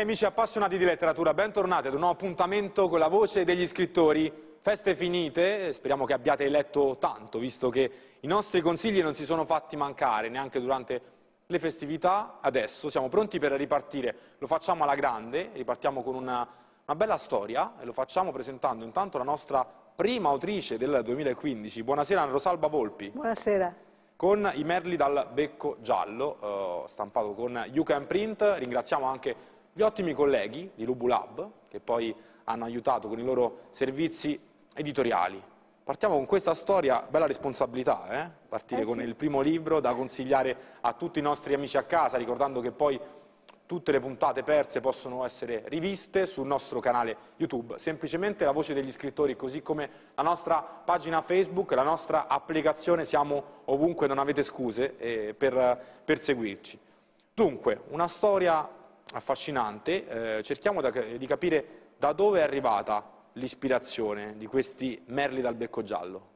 Cari amici appassionati di letteratura, bentornati ad un nuovo appuntamento con la voce degli scrittori. Feste finite, speriamo che abbiate letto tanto, visto che i nostri consigli non si sono fatti mancare neanche durante le festività. Adesso siamo pronti per ripartire, lo facciamo alla grande, ripartiamo con una, una bella storia e lo facciamo presentando intanto la nostra prima autrice del 2015. Buonasera Rosalba Volpi. Buonasera con i merli dal becco giallo, eh, stampato con You Can Print. Ringraziamo anche gli ottimi colleghi di Lubulab, che poi hanno aiutato con i loro servizi editoriali. Partiamo con questa storia, bella responsabilità, eh? partire eh sì. con il primo libro da consigliare a tutti i nostri amici a casa, ricordando che poi tutte le puntate perse possono essere riviste sul nostro canale YouTube. Semplicemente la voce degli scrittori, così come la nostra pagina Facebook, la nostra applicazione, siamo ovunque, non avete scuse eh, per, per seguirci. Dunque, una storia affascinante, eh, cerchiamo da, di capire da dove è arrivata l'ispirazione di questi merli dal becco giallo.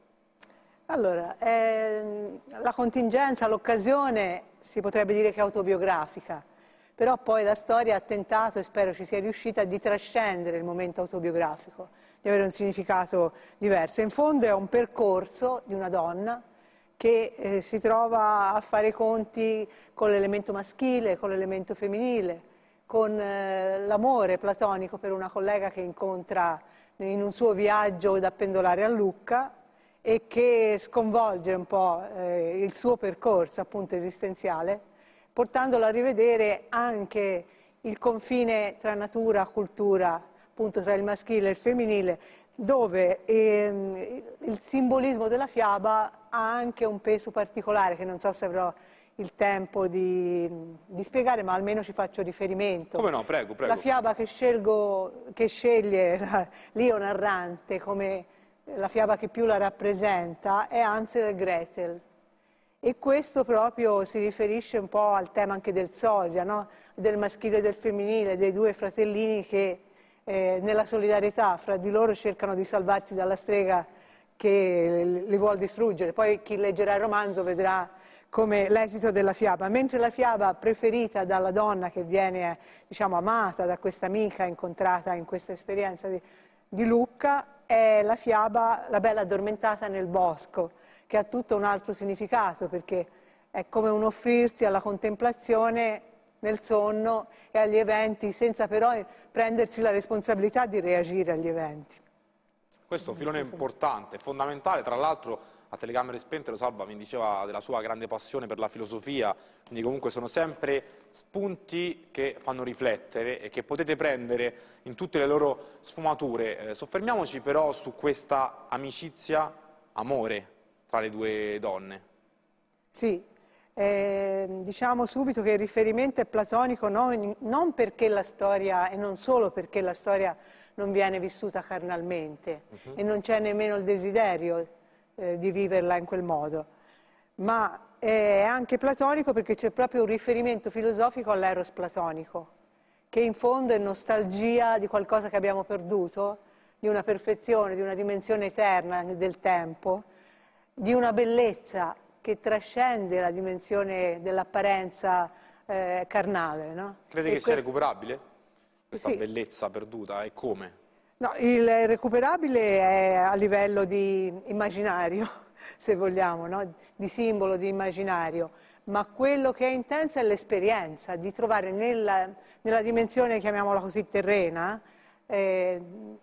Allora, ehm, la contingenza, l'occasione si potrebbe dire che è autobiografica, però poi la storia ha tentato, e spero ci sia riuscita, di trascendere il momento autobiografico, di avere un significato diverso. In fondo è un percorso di una donna che eh, si trova a fare conti con l'elemento maschile, con l'elemento femminile, con eh, l'amore platonico per una collega che incontra in un suo viaggio da pendolare a Lucca e che sconvolge un po' eh, il suo percorso appunto esistenziale, portandola a rivedere anche il confine tra natura, e cultura, appunto tra il maschile e il femminile, dove ehm, il simbolismo della fiaba ha anche un peso particolare che non so se avrò il tempo di, di, spiegare, ma almeno ci faccio riferimento. Come no, prego, prego. La fiaba che, scelgo, che sceglie Lio Narrante come la fiaba che più la rappresenta è Hansel e Gretel. E questo proprio si riferisce un po' al tema anche del sosia, no? del maschile e del femminile, dei due fratellini che eh, nella solidarietà fra di loro cercano di salvarsi dalla strega che li vuole distruggere. Poi chi leggerà il romanzo vedrà come l'esito della fiaba, mentre la fiaba preferita dalla donna che viene diciamo, amata da questa amica incontrata in questa esperienza di, di Lucca è la fiaba La bella addormentata nel bosco, che ha tutto un altro significato perché è come un offrirsi alla contemplazione nel sonno e agli eventi, senza però prendersi la responsabilità di reagire agli eventi. Questo è un filone importante, fondamentale, tra l'altro a telecamere spente, lo salva, mi diceva della sua grande passione per la filosofia, quindi comunque sono sempre spunti che fanno riflettere e che potete prendere in tutte le loro sfumature. Eh, soffermiamoci però su questa amicizia, amore tra le due donne. Sì, eh, diciamo subito che il riferimento è platonico non, non, perché la storia, e non solo perché la storia non viene vissuta carnalmente uh mhm. -huh. e non c'è nemmeno il desiderio eh, di viverla in quel modo, ma eh, è anche platonico perché c'è proprio un riferimento filosofico all'eros platonico, che in fondo è nostalgia di qualcosa che abbiamo perduto, di una perfezione, di una dimensione eterna del tempo, di una bellezza che trascende la dimensione dell'apparenza eh, carnale. No? Crede e che questo... sia recuperabile questa sì. bellezza perduta e come? No, il recuperabile è a livello di immaginario, se vogliamo, no? di simbolo, di immaginario, ma quello che è intensa è l'esperienza di trovare nella, nella, dimensione, chiamiamola così, terrena, eh,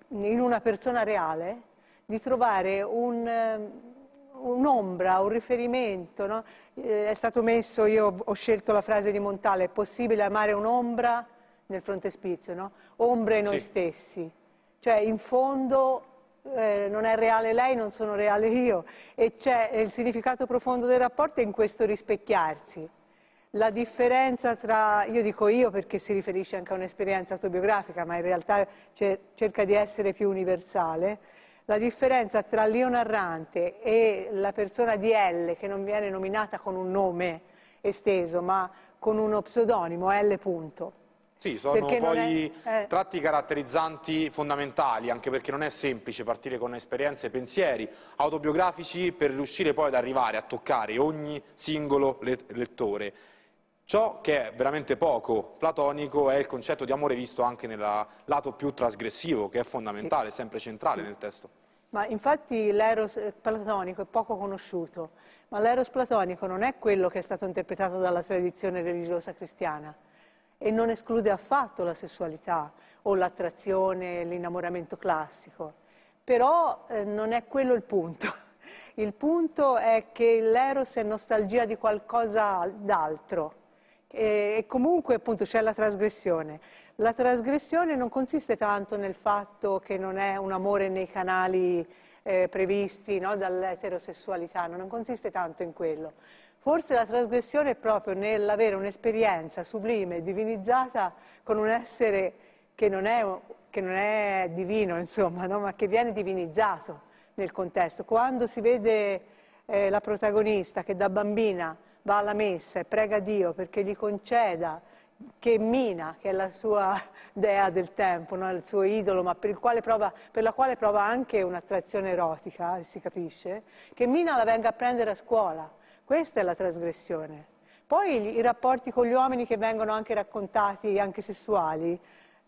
in una persona reale, di trovare eh, un'ombra, un, un riferimento. No? Eh, è stato messo, io ho scelto la frase di Montale, è possibile amare un'ombra nel frontespizio, no? ombre noi sì. stessi cioè in fondo eh, non è reale lei, non sono reale io e c'è eh, il significato profondo del rapporto è in questo rispecchiarsi. La differenza tra, io dico io perché si riferisce anche a un'esperienza autobiografica, ma in realtà cerca di essere più universale, la differenza tra l'io narrante e la persona di L, che non viene nominata con un nome esteso, ma con uno pseudonimo, L. Punto sì, sono poi è, eh. tratti caratterizzanti fondamentali, anche perché non è semplice partire con esperienze e pensieri autobiografici per riuscire poi ad arrivare a toccare ogni singolo lettore. Ciò che è veramente poco platonico è il concetto di amore visto anche nel lato più trasgressivo, che è fondamentale, sì. sempre centrale sì. nel testo. Ma infatti l'eros platonico è poco conosciuto, ma l'eros platonico non è quello che è stato interpretato dalla tradizione religiosa cristiana e non esclude affatto la sessualità o l'attrazione, l'innamoramento classico. Però eh, non è quello il punto. Il punto è che l'eros è nostalgia di qualcosa d'altro, e, comunque appunto c'è la trasgressione. La trasgressione non consiste tanto nel fatto che non è un amore nei canali eh, previsti no, dall'eterosessualità, non consiste tanto in quello, Forse la trasgressione è proprio nell'avere un'esperienza sublime, divinizzata con un essere che non è, che non è divino, insomma, no? ma che viene divinizzato nel contesto. Quando si vede eh, la protagonista che da bambina va alla messa e prega Dio perché gli conceda che Mina, che è la sua dea del tempo, no? il suo idolo, ma per, prova, per, la quale prova anche un'attrazione erotica, eh, si capisce, che Mina la venga a prendere a scuola questa è la trasgressione. Poi i rapporti con gli uomini che vengono anche raccontati, anche sessuali,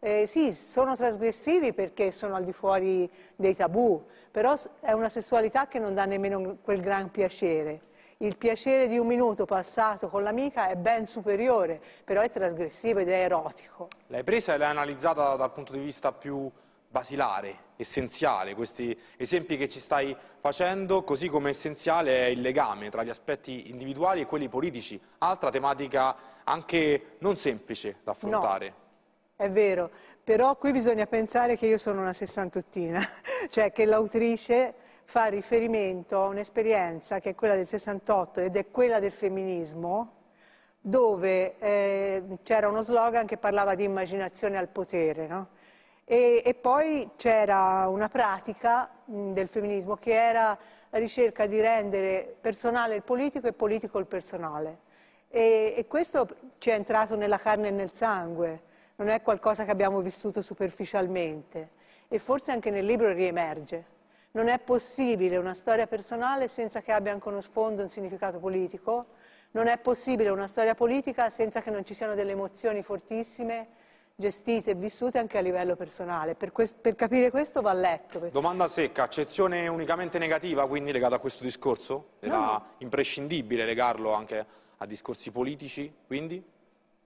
eh, sì, sono trasgressivi perché sono al di fuori dei tabù, però è una sessualità che non dà nemmeno quel gran piacere. Il piacere di un minuto passato con l'amica è ben superiore, però è trasgressivo ed è erotico. L'hai presa e l'hai analizzata dal punto di vista più basilare, essenziale, questi esempi che ci stai facendo, così come essenziale è il legame tra gli aspetti individuali e quelli politici, altra tematica anche non semplice da affrontare. No. È vero, però qui bisogna pensare che io sono una sessantottina, cioè che l'autrice fa riferimento a un'esperienza che è quella del 68 ed è quella del femminismo, dove eh, c'era uno slogan che parlava di immaginazione al potere, no? E, e poi c'era una pratica mh, del femminismo che era la ricerca di rendere personale il politico e politico il personale. E, e questo ci è entrato nella carne e nel sangue, non è qualcosa che abbiamo vissuto superficialmente e forse anche nel libro riemerge. Non è possibile una storia personale senza che abbia anche uno sfondo, un significato politico, non è possibile una storia politica senza che non ci siano delle emozioni fortissime gestite e vissute anche a livello personale. Per, questo, per capire questo va letto. Domanda secca, accezione unicamente negativa, quindi legata a questo discorso? Era no. imprescindibile legarlo anche a discorsi politici, quindi?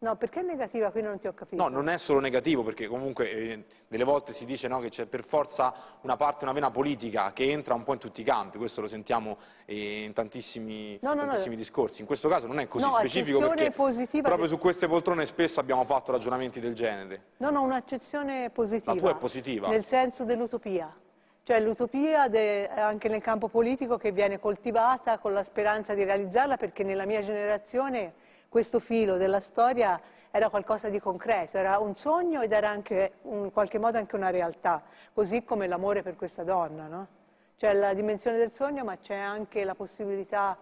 No, perché è negativa? Qui non ti ho capito. No, non è solo negativo, perché comunque eh, delle volte si dice no, che c'è per forza una parte, una vena politica che entra un po' in tutti i campi, questo lo sentiamo eh, in tantissimi, no, no, tantissimi discorsi. In questo caso non è così specifico perché positiva proprio su queste poltrone spesso abbiamo fatto ragionamenti del genere. No, no, un'accezione positiva. La tua è positiva. Nel senso dell'utopia. Cioè l'utopia eh, anche nel campo politico che viene coltivata con la speranza di realizzarla perché nella mia generazione questo filo della storia era qualcosa di concreto, era un sogno ed era anche in qualche modo anche una realtà, così come l'amore per questa donna, no? C'è la dimensione del sogno, ma c'è anche la possibilità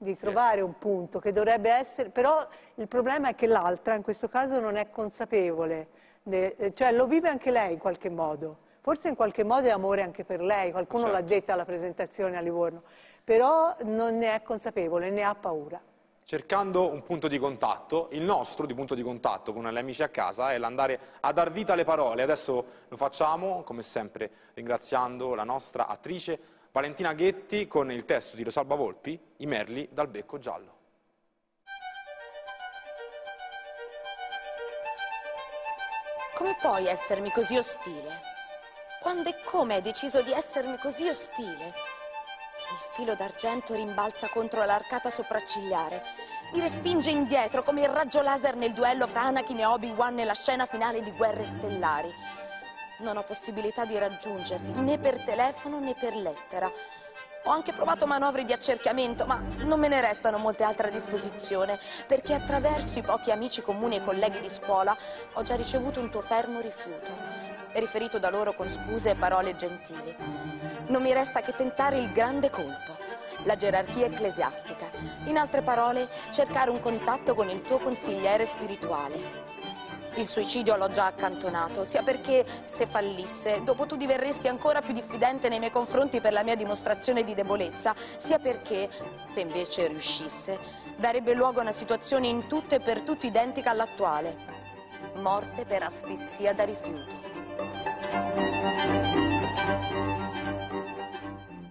di trovare un punto che dovrebbe essere, però il problema è che l'altra in questo caso non è consapevole, eh, cioè lo vive anche lei in qualche modo, forse in qualche modo è amore anche per lei, qualcuno certo. l'ha esatto. detta alla presentazione a Livorno, però non ne è consapevole, ne ha paura cercando un punto di contatto, il nostro di punto di contatto con gli amici a casa è l'andare a dar vita alle parole. Adesso lo facciamo, come sempre, ringraziando la nostra attrice Valentina Ghetti con il testo di Rosalba Volpi, I merli dal becco giallo. Come puoi essermi così ostile? Quando e come hai deciso di essermi così ostile? Il filo d'argento rimbalza contro l'arcata sopraccigliare. Mi respinge indietro come il raggio laser nel duello fra Anakin e Obi-Wan nella scena finale di Guerre Stellari. Non ho possibilità di raggiungerti, né per telefono né per lettera. Ho anche provato manovre di accerchiamento, ma non me ne restano molte altre a disposizione, perché attraverso i pochi amici comuni e colleghi di scuola ho già ricevuto un tuo fermo rifiuto riferito da loro con scuse e parole gentili. Non mi resta che tentare il grande colpo, la gerarchia ecclesiastica. In altre parole, cercare un contatto con il tuo consigliere spirituale. Il suicidio l'ho già accantonato, sia perché se fallisse, dopo tu diverresti ancora più diffidente nei miei confronti per la mia dimostrazione di debolezza, sia perché, se invece riuscisse, darebbe luogo a una situazione in tutto e per tutto identica all'attuale. Morte per asfissia da rifiuto.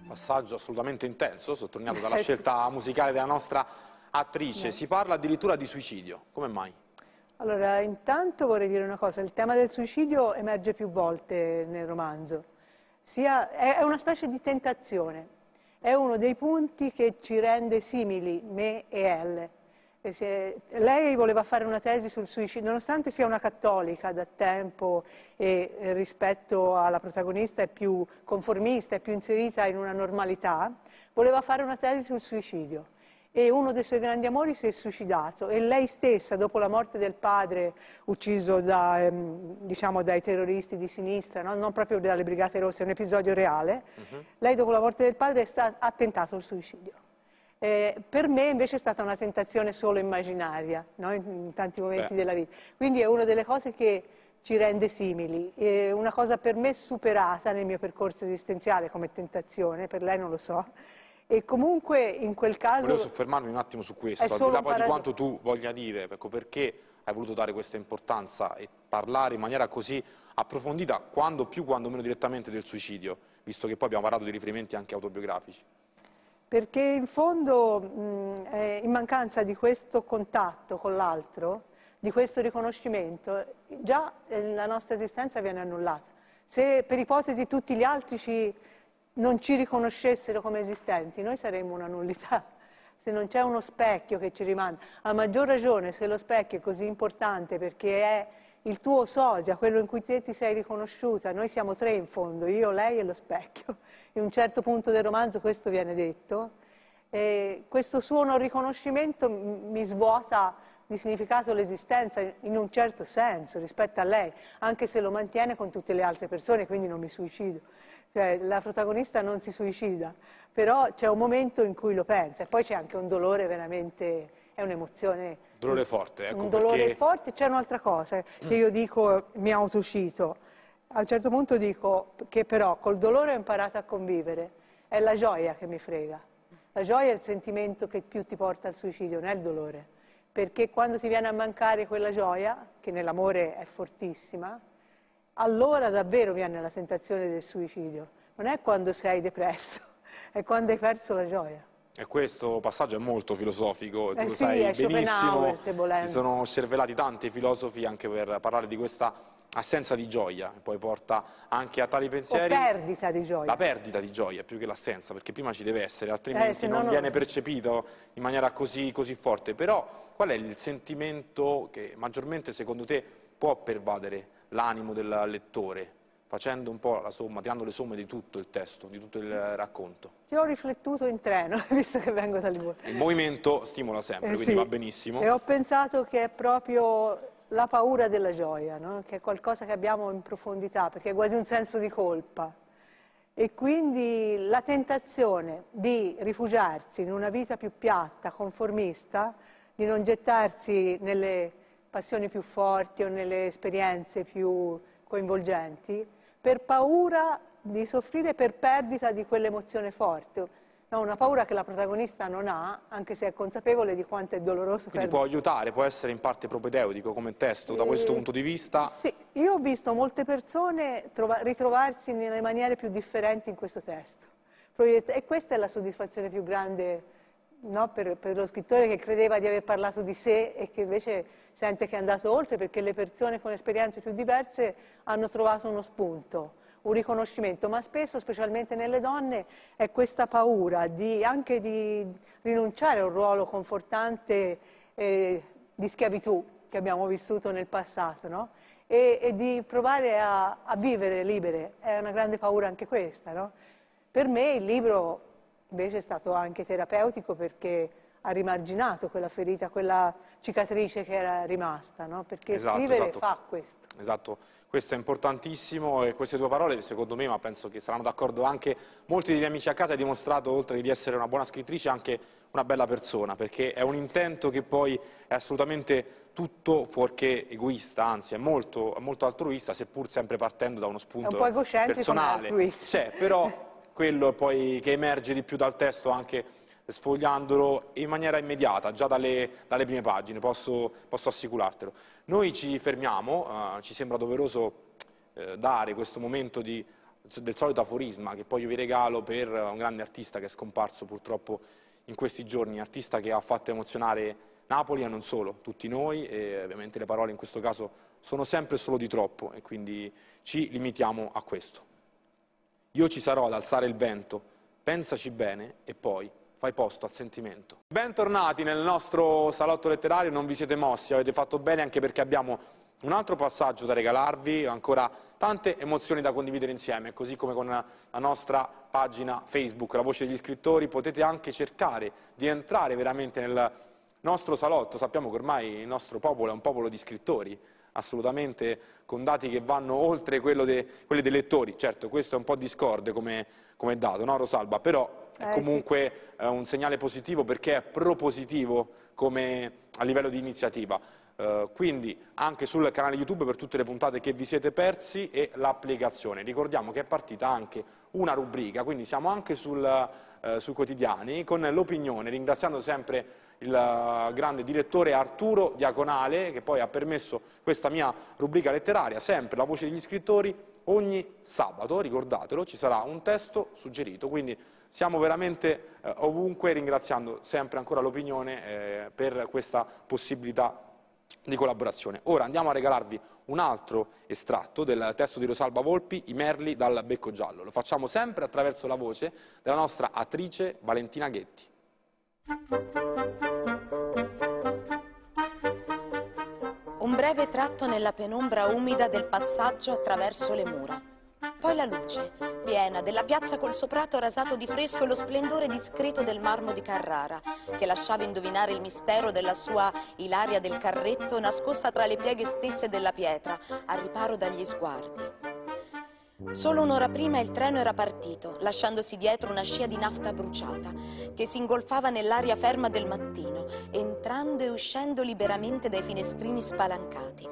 Passaggio assolutamente intenso, sottolineato dalla eh scelta musicale della nostra attrice. Si parla addirittura di suicidio, come mai? Allora, intanto vorrei dire una cosa, il tema del suicidio emerge più volte nel romanzo, Sia, è una specie di tentazione, è uno dei punti che ci rende simili, me e Elle se, lei voleva fare una tesi sul suicidio, nonostante sia una cattolica da tempo e eh, rispetto alla protagonista è più conformista, è più inserita in una normalità, voleva fare una tesi sul suicidio e uno dei suoi grandi amori si è suicidato e lei stessa, dopo la morte del padre ucciso da, ehm, diciamo, dai terroristi di sinistra, no? non proprio dalle Brigate Rosse, è un episodio reale, uh mhm. -huh. lei dopo la morte del padre sta, ha tentato il suicidio. Eh, per me invece è stata una tentazione solo immaginaria, no? in, in, tanti momenti Beh. della vita. Quindi è una delle cose che ci rende simili. È eh, una cosa per me superata nel mio percorso esistenziale come tentazione, per lei non lo so. E comunque in quel caso... Volevo soffermarmi un attimo su questo, al di là poi di quanto tu voglia dire, ecco, perché hai voluto dare questa importanza e parlare in maniera così approfondita, quando più, quando meno direttamente del suicidio, visto che poi abbiamo parlato di riferimenti anche autobiografici perché in fondo mh, eh, in mancanza di questo contatto con l'altro, di questo riconoscimento, già eh, la nostra esistenza viene annullata. Se per ipotesi tutti gli altri ci, non ci riconoscessero come esistenti, noi saremmo una nullità. Se non c'è uno specchio che ci rimanda, a maggior ragione se lo specchio è così importante perché è il tuo sosia, quello in cui te ti sei riconosciuta, noi siamo tre in fondo, io, lei e lo specchio. In un certo punto del romanzo questo viene detto. E questo suo non riconoscimento mi svuota di significato l'esistenza in un certo senso rispetto a lei, anche se lo mantiene con tutte le altre persone, quindi non mi suicido. Cioè, la protagonista non si suicida, però c'è un momento in cui lo pensa e poi c'è anche un dolore veramente è un'emozione... Dolore forte, ecco Un dolore perché... forte. C'è un'altra cosa che io dico, mi autocito. A un certo punto dico che però col dolore ho imparato a convivere. È la gioia che mi frega. La gioia è il sentimento che più ti porta al suicidio, non è il dolore. Perché quando ti viene a mancare quella gioia, che nell'amore è fortissima, allora davvero viene la tentazione del suicidio. Non è quando sei depresso, è quando hai perso la gioia. E questo passaggio è molto filosofico, tu eh lo sì, sai benissimo, si sono cervellati tanti filosofi anche per parlare di questa assenza di gioia, poi porta anche a tali pensieri... La perdita di gioia. La perdita di gioia, più che l'assenza, perché prima ci deve essere, altrimenti eh, non, non, viene percepito in maniera così, così forte. Però qual è il sentimento che maggiormente secondo te può pervadere l'animo del lettore? facendo un po' la somma, tirando le somme di tutto il testo, di tutto il racconto. Ti ho riflettuto in treno, visto che vengo da Livorno. Il movimento stimola sempre, eh, quindi sì. va benissimo. E ho pensato che è proprio la paura della gioia, no? che è qualcosa che abbiamo in profondità, perché è quasi un senso di colpa. E quindi la tentazione di rifugiarsi in una vita più piatta, conformista, di non gettarsi nelle passioni più forti o nelle esperienze più coinvolgenti, per paura di soffrire per perdita di quell'emozione forte. No, una paura che la protagonista non ha, anche se è consapevole di quanto è doloroso. Quindi per... può aiutare, può essere in parte propedeutico come testo e... da eh, questo punto di vista. Sì, io ho visto molte persone ritrovarsi nelle maniere più differenti in questo testo. E questa è la soddisfazione più grande no? per, per, lo scrittore che credeva di aver parlato di sé e che invece sente che è andato oltre perché le persone con esperienze più diverse hanno trovato uno spunto, un riconoscimento, ma spesso, specialmente nelle donne, è questa paura di, anche di rinunciare a un ruolo confortante eh, di schiavitù che abbiamo vissuto nel passato, no? e, e, di provare a, a, vivere libere. È una grande paura anche questa, no? Per me il libro invece è stato anche terapeutico perché ha rimarginato quella ferita, quella cicatrice che era rimasta, no? perché esatto, scrivere esatto. fa questo. Esatto, questo è importantissimo e queste due parole secondo me, ma penso che saranno d'accordo anche molti degli amici a casa, hai dimostrato oltre di essere una buona scrittrice anche una bella persona, perché è un intento che poi è assolutamente tutto fuorché egoista, anzi è molto, molto altruista, seppur sempre partendo da uno spunto è un po personale. Cioè, però quello poi che emerge di più dal testo anche sfogliandolo in maniera immediata, già dalle, dalle prime pagine, posso, posso, assicurartelo. Noi ci fermiamo, eh, ci sembra doveroso eh, dare questo momento di, del solito aforisma che poi io vi regalo per eh, un grande artista che è scomparso purtroppo in questi giorni, artista che ha fatto emozionare Napoli e non solo, tutti noi e ovviamente le parole in questo caso sono sempre solo di troppo e quindi ci limitiamo a questo. Io ci sarò ad alzare il vento, pensaci bene e poi fai posto al sentimento. Bentornati nel nostro salotto letterario, non vi siete mossi, avete fatto bene anche perché abbiamo un altro passaggio da regalarvi, ancora tante emozioni da condividere insieme, così come con la nostra pagina Facebook, La Voce degli Scrittori, potete anche cercare di entrare veramente nel nostro salotto, sappiamo che ormai il nostro popolo è un popolo di scrittori, assolutamente con dati che vanno oltre de, quelli dei lettori. Certo, questo è un po' discorde come, come dato, no Rosalba? Però è eh, comunque sì. eh, un segnale positivo perché è propositivo come, a livello di iniziativa. Uh, quindi anche sul canale YouTube per tutte le puntate che vi siete persi e l'applicazione. Ricordiamo che è partita anche una rubrica, quindi siamo anche sul, uh, sui quotidiani con l'opinione, ringraziando sempre il eh, grande direttore Arturo Diagonale, che poi ha permesso questa mia rubrica letteraria, sempre la voce degli scrittori, ogni sabato, ricordatelo, ci sarà un testo suggerito, quindi siamo veramente eh, ovunque ringraziando sempre ancora l'opinione eh, per questa possibilità di collaborazione. Ora andiamo a regalarvi un altro estratto del testo di Rosalba Volpi, I merli dal becco giallo. Lo facciamo sempre attraverso la voce della nostra attrice Valentina Ghetti. Un breve tratto nella penombra umida del passaggio attraverso le mura. Poi la luce, piena, della piazza col soprato rasato di fresco e lo splendore discreto del marmo di Carrara, che lasciava indovinare il mistero della sua ilaria del carretto nascosta tra le pieghe stesse della pietra, a riparo dagli sguardi. Solo un'ora prima il treno era partito, lasciandosi dietro una scia di nafta bruciata che si ingolfava nell'aria ferma del mattino, entrando e uscendo liberamente dai finestrini spalancati.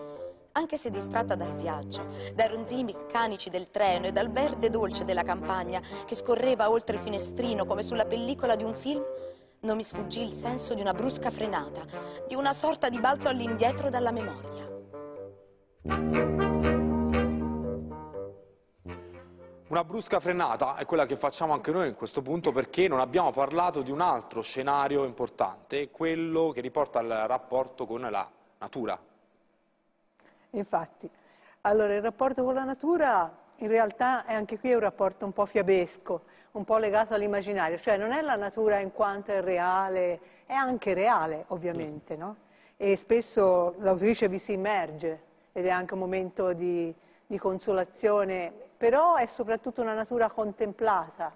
Anche se distratta dal viaggio, dai ronzini meccanici del treno e dal verde dolce della campagna che scorreva oltre il finestrino come sulla pellicola di un film, non mi sfuggì il senso di una brusca frenata, di una sorta di balzo all'indietro dalla memoria. Una brusca frenata è quella che facciamo anche noi in questo punto perché non abbiamo parlato di un altro scenario importante, quello che riporta al rapporto con la natura. Infatti, allora il rapporto con la natura in realtà è anche qui un rapporto un po' fiabesco, un po' legato all'immaginario, cioè non è la natura in quanto è reale, è anche reale ovviamente, mm. no? E spesso l'autrice vi si immerge ed è anche un momento di, di consolazione però è soprattutto una natura contemplata,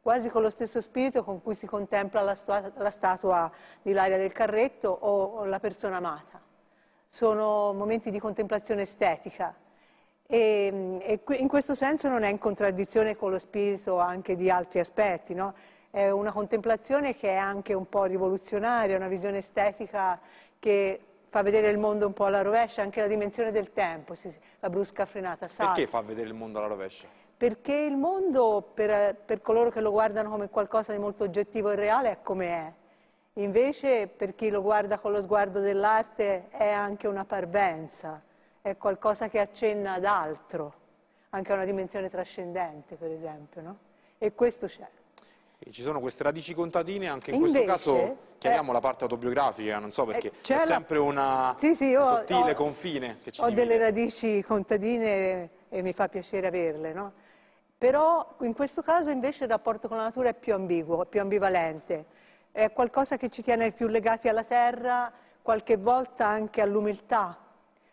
quasi con lo stesso spirito con cui si contempla la, stua, la statua di Laria del Carretto o, o la persona amata. Sono momenti di contemplazione estetica e, e, in questo senso non è in contraddizione con lo spirito anche di altri aspetti, no? È una contemplazione che è anche un po' rivoluzionaria, una visione estetica che fa vedere il mondo un po' alla rovescia, anche la dimensione del tempo, la brusca frenata. Salta. Perché fa vedere il mondo alla rovescia? Perché il mondo, per, per coloro che lo guardano come qualcosa di molto oggettivo e reale, è come è. Invece, per chi lo guarda con lo sguardo dell'arte, è anche una parvenza, è qualcosa che accenna ad altro, anche a una dimensione trascendente, per esempio, no? E questo c'è ci sono queste radici contadine, anche in Invece, questo caso chiariamo eh, la parte autobiografica, non so eh, perché eh, è, sempre un sì, sì, sottile ho, confine che ci Ho divide. delle radici contadine e mi fa piacere averle, no? Però in questo caso invece il rapporto con la natura è più ambiguo, più ambivalente. È qualcosa che ci tiene più legati alla terra, qualche volta anche all'umiltà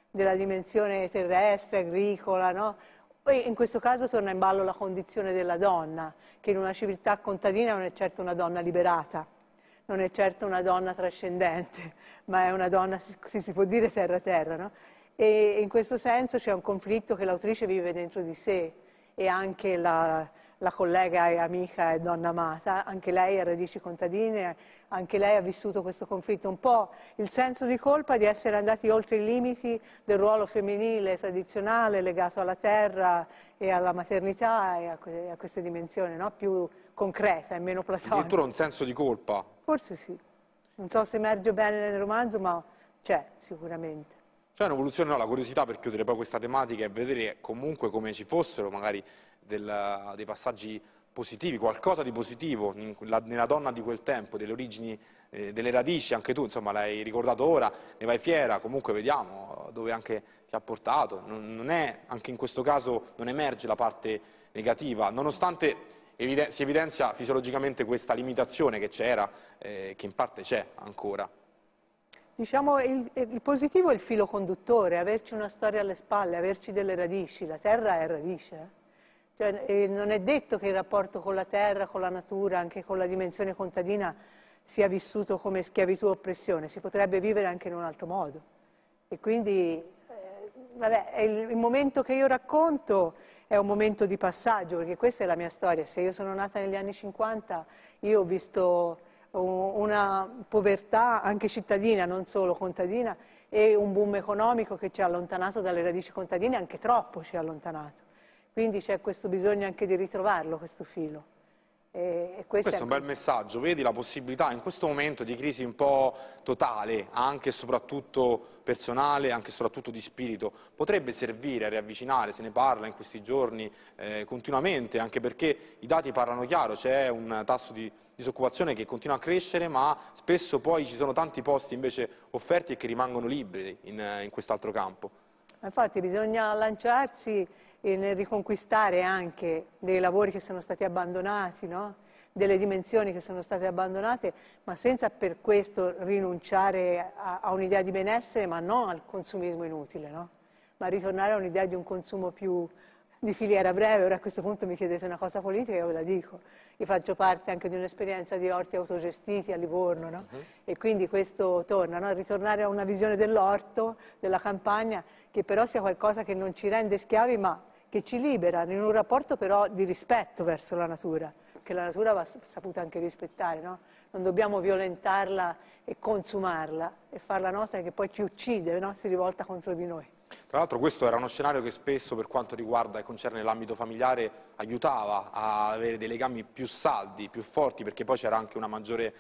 della dimensione terrestre, agricola, no? Poi in questo caso torna in ballo la condizione della donna, che in una civiltà contadina non è certo una donna liberata, non è certo una donna trascendente, ma è una donna, si, si può dire, terra-terra. No? E in questo senso c'è un conflitto che l'autrice vive dentro di sé e anche la, la collega e amica e donna amata, anche lei ha radici contadine, anche lei ha vissuto questo conflitto, un po' il senso di colpa di essere andati oltre i limiti del ruolo femminile tradizionale legato alla terra e alla maternità e a, que a queste dimensioni no? più concreta e meno platonica. Addirittura un senso di colpa? Forse sì, non so se emerge bene nel romanzo ma c'è sicuramente. C'è un'evoluzione, no, la curiosità per chiudere poi questa tematica e vedere comunque come ci fossero magari della, dei passaggi positivi, qualcosa di positivo nella donna di quel tempo, delle origini, eh, delle radici, anche tu insomma l'hai ricordato ora, ne vai fiera, comunque vediamo eh, dove anche ti ha portato, non, non è, anche in questo caso non emerge la parte negativa, nonostante eviden si evidenzia fisiologicamente questa limitazione che c'era, eh, che in parte c'è ancora. Diciamo il, eh, il positivo è il filo conduttore, averci una storia alle spalle, averci delle radici, la terra è radice. Eh? Cioè, non è detto che il rapporto con la terra, con la natura, anche con la dimensione contadina sia vissuto come schiavitù o oppressione, si potrebbe vivere anche in un altro modo. E quindi eh, vabbè, il, il, momento che io racconto è un momento di passaggio, perché questa è la mia storia. Se io sono nata negli anni 50, io ho visto una povertà anche cittadina, non solo contadina, e un boom economico che ci ha allontanato dalle radici contadine, anche troppo ci ha allontanato. Quindi c'è questo bisogno anche di ritrovarlo, questo filo. E questo, questo, è un bel messaggio, vedi la possibilità in questo momento di crisi un po' totale, anche e soprattutto personale, anche e soprattutto di spirito, potrebbe servire a riavvicinare, se ne parla in questi giorni eh, continuamente, anche perché i dati parlano chiaro, c'è un tasso di disoccupazione che continua a crescere, ma spesso poi ci sono tanti posti invece offerti e che rimangono liberi in, in quest'altro campo. Infatti bisogna lanciarsi e nel riconquistare anche dei lavori che sono stati abbandonati, no? delle dimensioni che sono state abbandonate, ma senza per questo rinunciare a, a un'idea di benessere, ma non al consumismo inutile, no? ma ritornare a un'idea di un consumo più di filiera breve. Ora a questo punto mi chiedete una cosa politica e io ve la dico. Io faccio parte anche di un'esperienza di orti autogestiti a Livorno no? uh mhm. -huh. e quindi questo torna, no? ritornare a una visione dell'orto, della campagna, che però sia qualcosa che non ci rende schiavi ma che ci liberano in un rapporto però di rispetto verso la natura, che la natura va saputa anche rispettare, no? non dobbiamo violentarla e consumarla e farla nostra che poi ci uccide, no? si rivolta contro di noi. Tra l'altro questo era uno scenario che spesso per quanto riguarda e concerne l'ambito familiare aiutava a avere dei legami più saldi, più forti, perché poi c'era anche una maggiore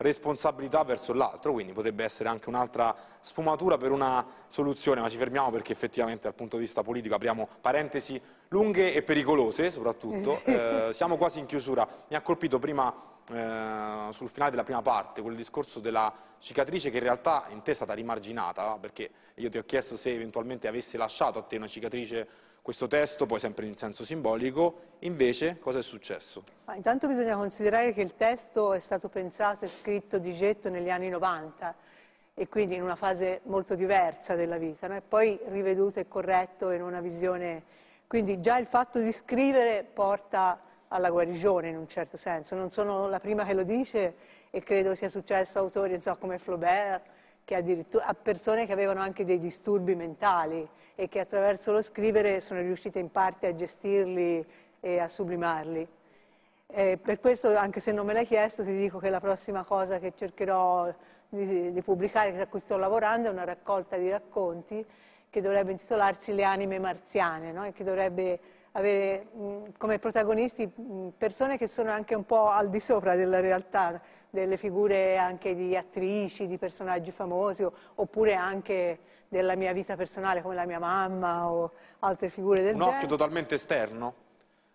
responsabilità verso l'altro, quindi potrebbe essere anche un'altra sfumatura per una soluzione, ma ci fermiamo perché effettivamente dal punto di vista politico apriamo parentesi lunghe e pericolose soprattutto, eh, siamo quasi in chiusura, mi ha colpito prima eh, sul finale della prima parte quel discorso della cicatrice che in realtà in te è stata rimarginata, perché io ti ho chiesto se eventualmente avessi lasciato a te una cicatrice questo testo, poi sempre in senso simbolico, invece cosa è successo? Ma intanto bisogna considerare che il testo è stato pensato e scritto di getto negli anni 90 e quindi in una fase molto diversa della vita, no? e poi riveduto e corretto in una visione... Quindi già il fatto di scrivere porta alla guarigione in un certo senso. Non sono la prima che lo dice e credo sia successo a autori so, come Flaubert, a persone che avevano anche dei disturbi mentali e che attraverso lo scrivere sono riuscite in parte a gestirli e a sublimarli. E per questo, anche se non me l'hai chiesto, ti dico che la prossima cosa che cercherò di, di pubblicare, a cui sto lavorando, è una raccolta di racconti che dovrebbe intitolarsi Le anime marziane, no? e che dovrebbe avere mh, come protagonisti mh, persone che sono anche un po' al di sopra della realtà, delle figure anche di attrici, di personaggi famosi, oppure anche della mia vita personale come la mia mamma o altre figure del Un genere. Un occhio totalmente esterno?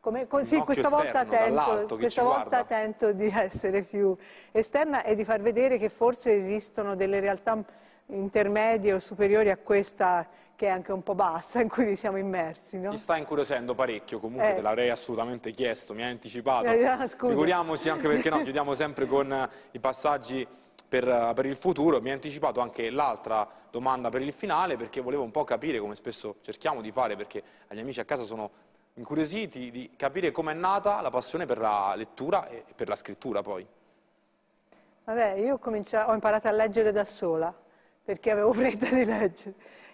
Come, con, sì, questa volta, tento, questa volta tento di essere più esterna e di far vedere che forse esistono delle realtà intermedie o superiori a questa che è anche un po' bassa in cui siamo immersi. No? Ti sta incuriosendo parecchio, comunque eh. te l'avrei assolutamente chiesto, mi hai anticipato. Eh, ah, Figuriamoci anche perché no, chiudiamo sempre con i passaggi per, per, il futuro. Mi hai anticipato anche l'altra domanda per il finale perché volevo un po' capire, come spesso cerchiamo di fare, perché agli amici a casa sono incuriositi di capire com'è nata la passione per la lettura e per la scrittura poi. Vabbè, io ho imparato a leggere da sola perché avevo fretta di leggere.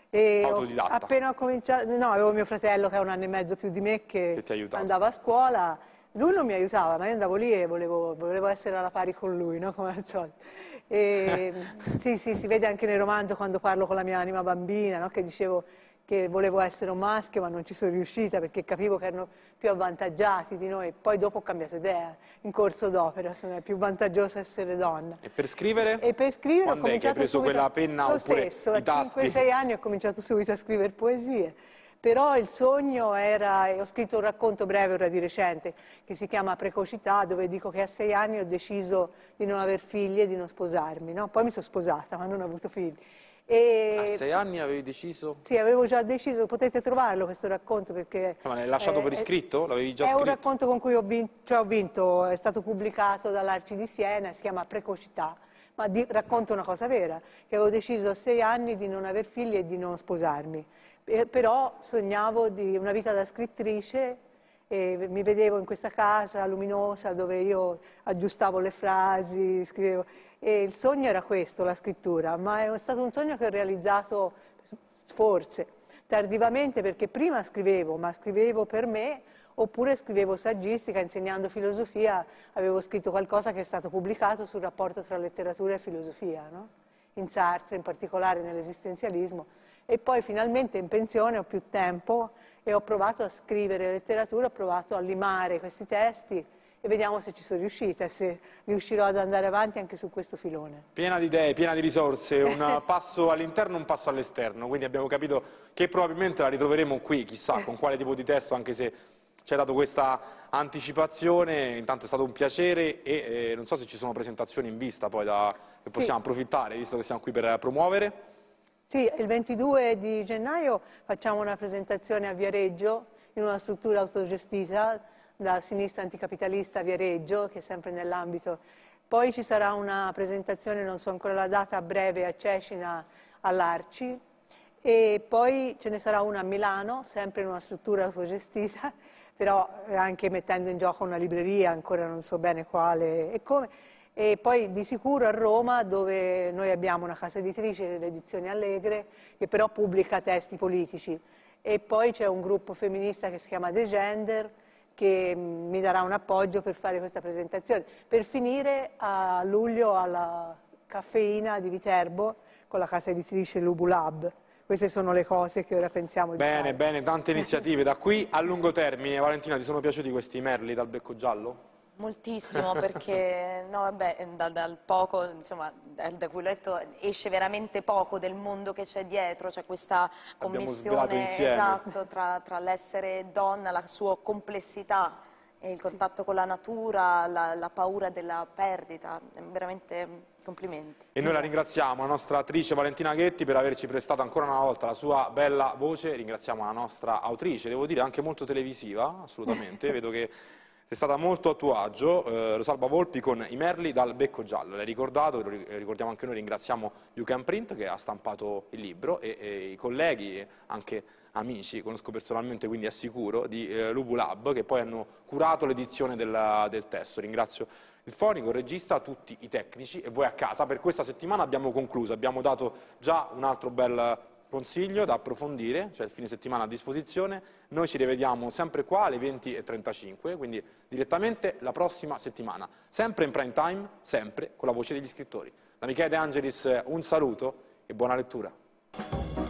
E Autodidatta. Ho, appena ho cominciato, no, avevo mio fratello che è un anno e mezzo più di me che, che andava a scuola. Lui non mi aiutava, ma io andavo lì e volevo, volevo essere alla pari con lui, no? come al solito. E, sì, sì, si vede anche nel romanzo quando parlo con la mia anima bambina, no? che dicevo che volevo essere un maschio ma non ci sono riuscita perché capivo che erano più avvantaggiati di noi. Poi dopo ho cambiato idea, in corso d'opera, secondo è più vantaggioso essere donna. E per scrivere? E per scrivere Quando ho cominciato preso subito... quella penna Lo stesso, a 5-6 anni ho cominciato subito a scrivere poesie. Però il sogno era, ho scritto un racconto breve ora di recente che si chiama Precocità, dove dico che a sei anni ho deciso di non aver figli e di non sposarmi. No? Poi mi sono sposata, ma non ho avuto figli. E... A sei anni avevi deciso? Sì, avevo già deciso, potete trovarlo questo racconto perché... Eh, ma l'hai lasciato è, eh, per iscritto? L'avevi già è scritto? È un racconto con cui ho vinto, cioè ho vinto, è stato pubblicato dall'Arci di Siena, si chiama Precocità ma di, racconto una cosa vera, che avevo deciso a sei anni di non aver figli e di non sposarmi, e, eh, però sognavo di una vita da scrittrice e mi vedevo in questa casa luminosa dove io aggiustavo le frasi, scrivevo. E il sogno era questo, la scrittura, ma è stato un sogno che ho realizzato forse tardivamente perché prima scrivevo, ma scrivevo per me oppure scrivevo saggistica, insegnando filosofia, avevo scritto qualcosa che è stato pubblicato sul rapporto tra letteratura e filosofia. No? in Sartre, in particolare nell'esistenzialismo, e poi finalmente in pensione ho più tempo e ho provato a scrivere letteratura, ho provato a limare questi testi e vediamo se ci sono riuscita, se riuscirò ad andare avanti anche su questo filone. Piena di idee, piena di risorse, un passo all'interno, un passo all'esterno, quindi abbiamo capito che probabilmente la ritroveremo qui, chissà con quale tipo di testo, anche se ci hai dato questa anticipazione, intanto è stato un piacere e eh, non so se ci sono presentazioni in vista poi da, che possiamo sì. approfittare, visto che siamo qui per promuovere. Sì, il 22 di gennaio facciamo una presentazione a Viareggio, in una struttura autogestita da sinistra anticapitalista a Viareggio, che è sempre nell'ambito. Poi ci sarà una presentazione, non so ancora la data, a breve a Cecina all'Arci e poi ce ne sarà una a Milano, sempre in una struttura autogestita però eh, anche mettendo in gioco una libreria, ancora non so bene quale e come. E poi di sicuro a Roma, dove noi abbiamo una casa editrice, delle edizioni Allegre, che però pubblica testi politici. E poi c'è un gruppo femminista che si chiama The Gender, che mm, mi darà un appoggio per fare questa presentazione. Per finire a luglio alla caffeina di Viterbo con la casa editrice Lubulab. Queste sono le cose che ora pensiamo di bene, fare. Bene, bene, tante iniziative da qui a lungo termine. Valentina, ti sono piaciuti questi merli dal becco giallo? Moltissimo perché no, vabbè, da, dal poco, insomma, da, cui l'ho letto esce veramente poco del mondo che c'è dietro, c'è questa commissione esatto, tra, tra l'essere donna, la sua complessità, il contatto sì. con la natura, la, la paura della perdita, veramente Complimenti. E noi la ringraziamo, la nostra attrice Valentina Ghetti, per averci prestato ancora una volta la sua bella voce. Ringraziamo la nostra autrice, devo dire anche molto televisiva, assolutamente. Vedo che sei stata molto a tuo agio. Eh, Rosalba Volpi con i merli dal becco giallo. L'hai ricordato, lo ricordiamo anche noi, ringraziamo You Can Print che ha stampato il libro e, e i colleghi, anche amici, conosco personalmente quindi assicuro, di eh, Lubu Lab che poi hanno curato l'edizione del, del testo. Ringrazio il fonico regista tutti i tecnici e voi a casa. Per questa settimana abbiamo concluso, abbiamo dato già un altro bel consiglio da approfondire, cioè il fine settimana a disposizione. Noi ci rivediamo sempre qua alle 20.35, quindi direttamente la prossima settimana, sempre in prime time, sempre con la voce degli scrittori. Da Michele De Angelis un saluto e buona lettura.